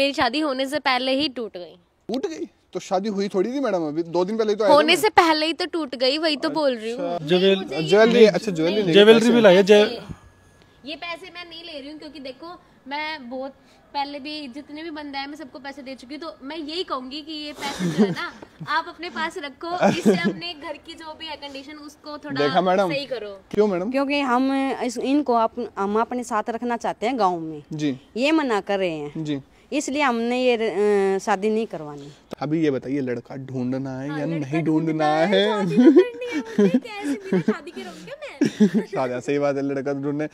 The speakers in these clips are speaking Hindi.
मेरी शादी होने से पहले ही टूट गई टूट गई तो शादी हुई थोड़ी थी मैडम अभी दो दिन पहले तो होने से पहले ही तो टूट गई वही तो बोल रही हूँ अच्छा, ज्वेलरी अच्छा ज्वेलरी ज्वेलरी भी लाइए ये पैसे मैं नहीं ले रही हूँ क्योंकि देखो मैं बहुत पहले भी जितने भी बंदा है मैं सबको पैसे दे चुकी हूँ तो मैं यही कहूंगी कि ये पैसे जो है ना आप अपने पास रखो इससे अपने घर की जो भी है कंडीशन उसको थोड़ा देखा मैडम सही करो क्यों मैडम क्योंकि हम इस, इनको अप, हम अपने साथ रखना चाहते हैं गाँव में जी ये मना कर रहे हैं जी इसलिए हमने ये शादी नहीं करवानी अभी ये बताइए लड़का ढूंढना है हाँ, या नहीं ढूंढना है तो सही तो बात है लड़का तो ढूंढने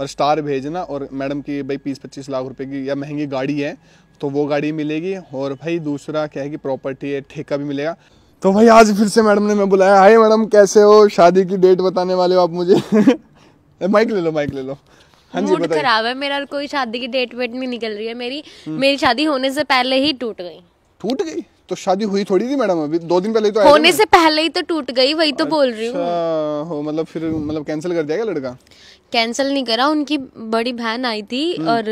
और स्टार भेजना और मैडम की भाई बीस पच्चीस लाख रुपए की या महंगी गाड़ी है तो वो गाड़ी मिलेगी और भाई दूसरा क्या है कि प्रॉपर्टी है ठेका भी मिलेगा तो भाई आज फिर से मैडम ने मैं बुलाया हाय मैडम कैसे हो शादी की डेट बताने वाले हो आप मुझे माइक ले लो माइक ले लो हाँ मूड खराब है मेरा कोई शादी की डेट वेट नहीं निकल रही है मेरी मेरी शादी होने से पहले ही टूट गई टूट गई तो शादी हुई थोड़ी थी मैडम अभी दो दिन पहले ही तो होने से पहले ही तो टूट गई वही तो बोल रही हूँ अच्छा, मतलब फिर मतलब कैंसिल कर दिया क्या लड़का कैंसिल नहीं करा उनकी बड़ी बहन आई थी हम्म। और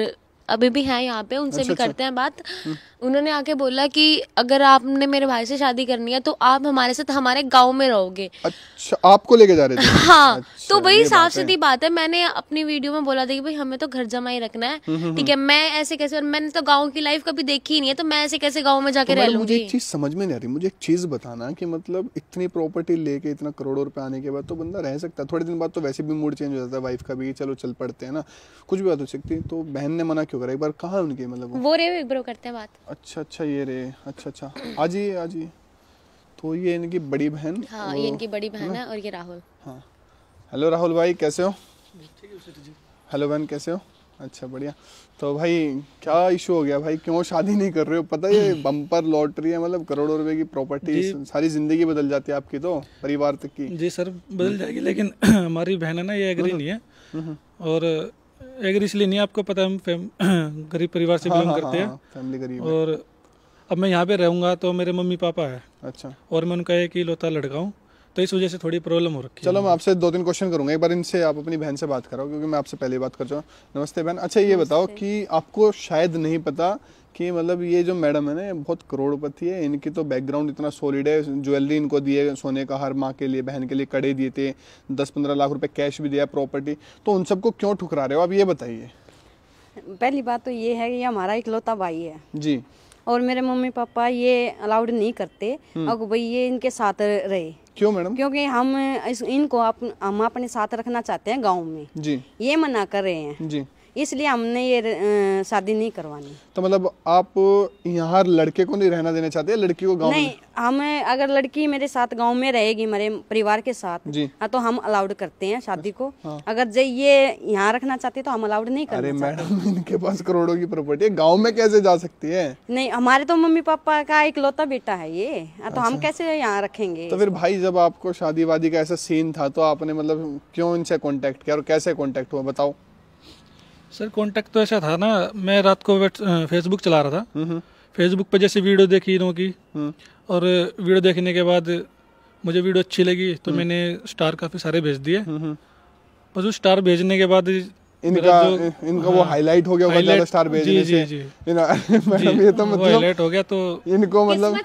अभी भी हैं यहाँ पे उनसे अच्छा, भी अच्छा। करते हैं बात हम्म। उन्होंने आके बोला कि अगर आपने मेरे भाई से शादी करनी है तो आप हमारे साथ हमारे गाँव में रहोगे अच्छा आपको लेके जा रहे थे हाँ तो अच्छा, तो वही साफ सीधी बात है मैंने अपनी वीडियो में बोला था कि भाई हमें तो घर जमा ही रखना है हम्म, हम्म, ठीक है मैं ऐसे कैसे और मैंने तो गाँव की लाइफ कभी देखी ही नहीं है तो मैं ऐसे कैसे गाँव में जाके तो रह लूंगी मुझे एक चीज समझ में नहीं आ रही मुझे एक चीज बताना की मतलब इतनी प्रॉपर्टी लेके इतना करोड़ों रुपए आने के बाद तो बंदा रह सकता है थोड़े दिन बाद तो वैसे भी मूड चेंज हो जाता है वाइफ का भी चलो चल पड़ते हैं ना कुछ भी बात हो सकती है तो बहन ने मना क्यों करा एक बार कहाँ उनके मतलब वो, वो रे बिग ब्रो करते हैं बात अच्छा अच्छा ये रे अच्छा अच्छा आज ये आज ये तो ये इनकी बड़ी बहन हाँ ये इनकी बड़ी बहन है और ये राहुल हाँ हेलो राहुल भाई कैसे हो हेलो बहन कैसे हो अच्छा बढ़िया तो भाई क्या इशू हो गया भाई क्यों शादी नहीं कर रहे हो पता है बम्पर लॉटरी है मतलब करोड़ों रुपए की प्रॉपर्टी सारी जिंदगी बदल जाती है आपकी तो परिवार तक की जी सर बदल हम्म। जाएगी लेकिन हमारी बहन है ना ये एग्री हम्म। नहीं है हम्म। और अगर इसलिए नहीं आपको पता हम गरीब परिवार से हाँ, बिलोंग हाँ, करते हाँ, हैं फैमिली गरीब और अब मैं यहाँ पे रहूँगा तो मेरे मम्मी पापा है अच्छा और मैं उनका एक लोता लड़का हूँ तो इस वजह से थोड़ी प्रॉब्लम हो रखी है चलो मैं आपसे दो तीन क्वेश्चन करूंगा एक बार इनसे आप अपनी बहन से बात करो क्योंकि मैं आपसे पहले बात कर चुका नमस्ते बहन अच्छा ये बताओ कि आपको शायद नहीं पता कि मतलब ये जो मैडम है ना ये बहुत करोड़पति है इनकी तो बैकग्राउंड इतना सॉलिड है ज्वेलरी इनको दिए सोने का हर माँ के लिए बहन के लिए कड़े दिए थे दस पंद्रह लाख रुपए कैश भी दिया प्रॉपर्टी तो उन सबको क्यों ठुकरा रहे हो आप ये बताइए पहली बात तो ये है कि हमारा इकलौता भाई है जी और मेरे मम्मी पापा ये अलाउड नहीं करते और हम्म। भाई ये इनके साथ रहे क्यों मैडम क्योंकि हम इस, इनको अप, हम अपने साथ रखना चाहते हैं गाँव में जी ये मना कर रहे हैं जी इसलिए हमने ये शादी नहीं करवानी तो मतलब आप यहाँ लड़के को नहीं रहना देना चाहते लड़की को गाँव नहीं हमें अगर लड़की मेरे साथ गाँव में रहेगी मेरे परिवार के साथ जी हाँ, तो हम अलाउड करते हैं शादी को हाँ। अगर जो ये यहाँ रखना चाहते तो हम अलाउड नहीं करते मैडम इनके पास करोड़ों की प्रॉपर्टी है गाँव में कैसे जा सकती है नहीं हमारे तो मम्मी पापा का इकलौता बेटा है ये हाँ, तो हम अच्छा। कैसे यहाँ रखेंगे तो फिर भाई जब आपको शादी वादी का ऐसा सीन था तो आपने मतलब क्यों इनसे कॉन्टेक्ट किया और कैसे कॉन्टेक्ट हुआ बताओ सर कॉन्टेक्ट तो ऐसा था ना मैं रात को फेसबुक चला रहा था फेसबुक हम्म, हम्म। पर जैसे वीडियो देखी इन्हों की हम्म। और वीडियो देखने के बाद मुझे वीडियो अच्छी लगी तो मैंने स्टार काफ़ी सारे भेज दिए बस उस स्टार भेजने के बाद इनका तो तो इनका वो हाईलाइट हो गया होगा ज्यादा स्टार भेजने जी, से यू नो मैडम ये तो मतलब हाईलाइट हो गया तो इनको मतलब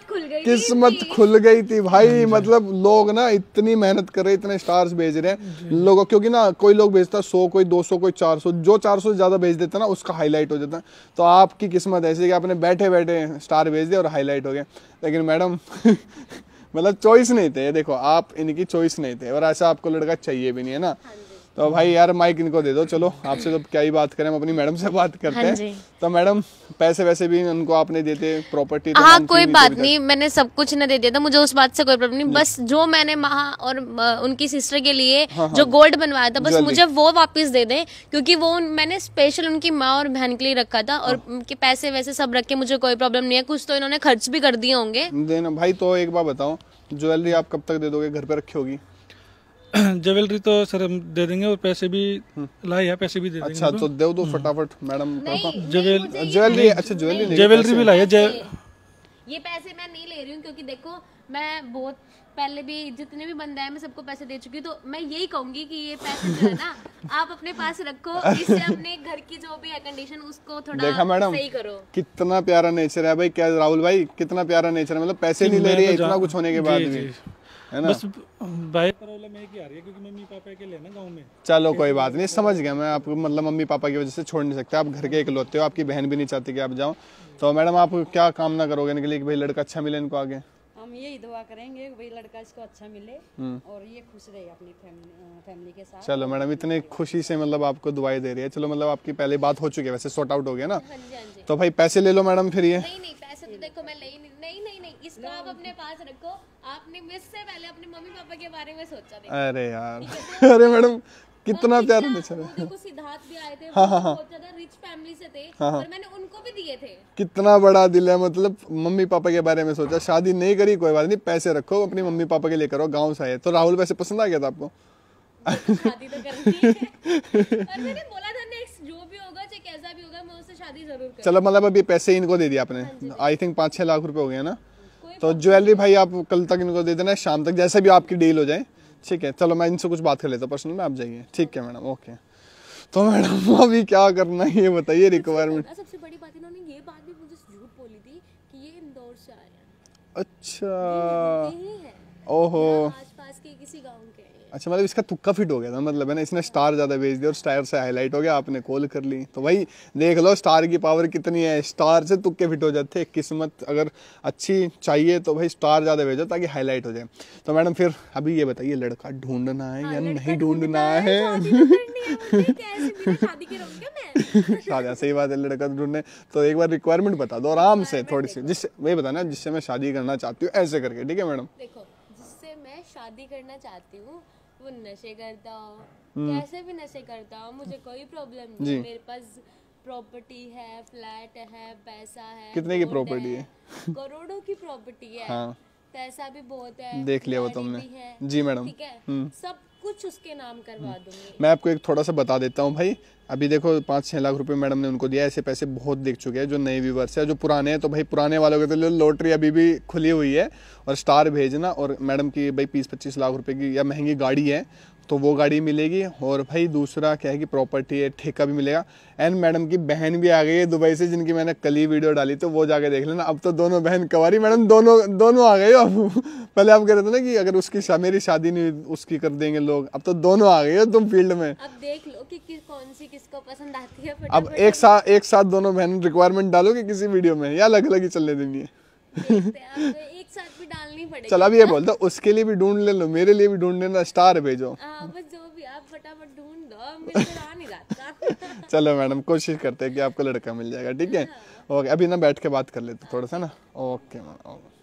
किस्मत खुल गई थी भाई हाँ, मतलब लोग ना इतनी मेहनत कर रहे इतने स्टार्स भेज रहे हैं लोगों क्योंकि ना कोई लोग भेजता सौ कोई दो सौ कोई चार सौ जो चार सौ ज्यादा भेज देता ना उसका हाईलाइट हो जाता तो आपकी किस्मत ऐसी कि आपने बैठे बैठे स्टार भेज दिए और हाईलाइट हो गए लेकिन मैडम मतलब चॉइस नहीं थे देखो आप इनकी चॉइस नहीं थे और ऐसा आपको लड़का चाहिए भी नहीं है ना हाँ तो भाई यार माइक इनको दे दो चलो आपसे तो क्या ही बात करें हम अपनी मैडम से बात करते हैं हाँ तो मैडम पैसे वैसे भी उनको आपने देते प्रॉपर्टी तो हाँ कोई बात नहीं मैंने सब कुछ ना दे दिया था मुझे उस बात से कोई प्रॉब्लम नहीं बस जो मैंने महा और उनकी सिस्टर के लिए हाँ, हाँ। जो गोल्ड बनवाया था बस मुझे वो वापस दे दें क्योंकि वो मैंने स्पेशल उनकी माँ और बहन के लिए रखा था और हाँ। उनके पैसे वैसे सब रख के मुझे कोई प्रॉब्लम नहीं है कुछ तो इन्होंने खर्च भी कर दिए होंगे भाई तो एक बार बताओ ज्वेलरी आप कब तक दे दोगे घर पे रखी होगी ज्वेलरी तो सर हम दे देंगे और पैसे भी हम्म। लाए है पैसे भी दे देंगे अच्छा तो दे दो हम्म। फटाफट मैडम ज्वेलरी अच्छा ज्वेलरी ज्वेलरी भी लाई है ये पैसे मैं नहीं ले रही हूँ क्योंकि देखो मैं बहुत पहले भी जितने भी बंदे हैं मैं सबको पैसे दे चुकी हूँ तो मैं यही कहूंगी कि ये पैसे जो है ना आप अपने पास रखो इससे अपने घर की जो भी है कंडीशन उसको थोड़ा देखा मैडम सही करो कितना प्यारा नेचर है भाई क्या राहुल भाई कितना प्यारा नेचर है मतलब पैसे नहीं ले रही है तो इतना कुछ होने के बाद भी है ना बस भाई प्रॉब्लम आ रही है क्योंकि मम्मी पापा के लिए ना गांव में चलो कोई बात नहीं समझ गया मैं आपको मतलब मम्मी पापा की वजह से छोड़ नहीं सकते आप घर के इकलौते हो आपकी बहन भी नहीं चाहती कि आप जाओ तो मैडम आप क्या कामना करोगे इनके लिए कि भाई लड़का अच्छा मिले इनको आगे यही दुआ करेंगे भाई लड़का इसको अच्छा मिले हम्म। और ये खुश रहे अपनी फैमिली फैमिली के साथ चलो मैडम इतने खुशी से मतलब आपको दुआई दे रही है चलो मतलब आपकी पहले बात हो चुकी है वैसे सॉर्ट आउट हो गया ना हाँ हाँ तो भाई पैसे ले लो मैडम फिर ये नहीं नहीं पैसे तो देखो मैं ले नहीं नहीं नहीं नहीं इसको आप अपने पास रखो आपने पहले अपने मम्मी पापा के बारे में सोचा अरे यार अरे मैडम कितना प्यारा नेचर सिद्धार्थ हाँ हाँ हाँ, हाँ, हाँ। उनको भी दिए थे कितना बड़ा दिल है मतलब मम्मी पापा के बारे में सोचा शादी नहीं करी कोई बात नहीं पैसे रखो अपनी मम्मी पापा के लिए करो गाँव से आए तो राहुल वैसे पसंद आ गया था आपको तो चलो मतलब अभी पैसे इनको दे दिया आपने आई थिंक पाँच छह लाख रुपए हो गए ना तो ज्वेलरी भाई आप कल तक इनको दे देना शाम तक जैसे भी आपकी डील हो जाए ठीक है चलो मैं इनसे कुछ बात कर लेता पर्सनल में आप जाइए ठीक है मैडम ओके तो मैडम अभी क्या करना है ये बताइए रिक्वायरमेंट सबसे बड़ी बात इन्होंने ये बात भी मुझे झूठ बोली थी कि ये इंदौर से आ रहे हैं अच्छा ओहो अच्छा मतलब इसका तुक्का फिट हो गया था मतलब है ना इसने स्टार ज़्यादा भेज दिया और स्टार से हाईलाइट हो गया आपने कॉल कर ली तो भाई देख लो स्टार की पावर कितनी है स्टार से तुक्के फिट हो जाते हैं किस्मत अगर अच्छी चाहिए तो भाई स्टार ज़्यादा भेजो ताकि हाईलाइट हो जाए तो मैडम फिर अभी ये बताइए लड़का ढूंढना है हाँ, या नहीं ढूंढना है शादी तो तो हाँ, सही बात है लड़का तो ढूंढने तो एक बार रिक्वायरमेंट बता दो आराम से थोड़ी सी जिससे वही बताना जिससे मैं शादी करना चाहती हूँ ऐसे करके ठीक है मैडम देखो शादी करना चाहती हूँ वो नशे करता हो हम्म। कैसे भी नशे करता हो मुझे कोई प्रॉब्लम नहीं मेरे पास प्रॉपर्टी है फ्लैट है पैसा है कितने की प्रॉपर्टी है, करोड़ों की प्रॉपर्टी है हाँ। पैसा भी बहुत है देख लिया वो तुमने जी मैडम हम्म। सब कुछ उसके नाम करवा हम्म। दूंगी मैं आपको एक थोड़ा सा बता देता हूँ भाई अभी देखो पाँच छः लाख रुपए मैडम ने उनको दिया ऐसे पैसे बहुत दिख चुके हैं जो नए व्यूवर्स है जो पुराने हैं तो भाई पुराने वालों के तो लिए लॉटरी अभी भी खुली हुई है और स्टार भेजना और मैडम की भाई बीस पच्चीस लाख रुपए की या महंगी गाड़ी है तो वो गाड़ी मिलेगी और भाई दूसरा क्या है कि प्रॉपर्टी है ठेका भी मिलेगा एंड मैडम की बहन भी आ गई है दुबई से जिनकी मैंने कल ही वीडियो डाली तो वो जाके देख लेना अब तो दोनों बहन कवारी मैडम दोनों दोनों आ गए अब पहले आप कह रहे थे ना कि अगर उसकी शा, मेरी शादी नहीं उसकी कर देंगे लोग अब तो दोनों आ गए हो तुम फील्ड में अब देख लो कि, कि कौन सी किसको पसंद आती है अब एक साथ एक साथ दोनों बहन रिक्वायरमेंट डालो किसी वीडियो में या अलग अलग ही चलने देंगे साथ भी डालनी पड़ेगी चल अभी ये बोल दो उसके लिए भी ढूंढ ले लो मेरे लिए भी ढूंढ लेना स्टार भेजो बस जो भी आप फटाफट ढूंढ दो मेरे तो नहीं जाता चलो मैडम कोशिश करते हैं कि आपको लड़का मिल जाएगा ठीक है हाँ। ओके अभी ना बैठ के बात कर लेते थोड़ा सा ना ओके मैडम ओके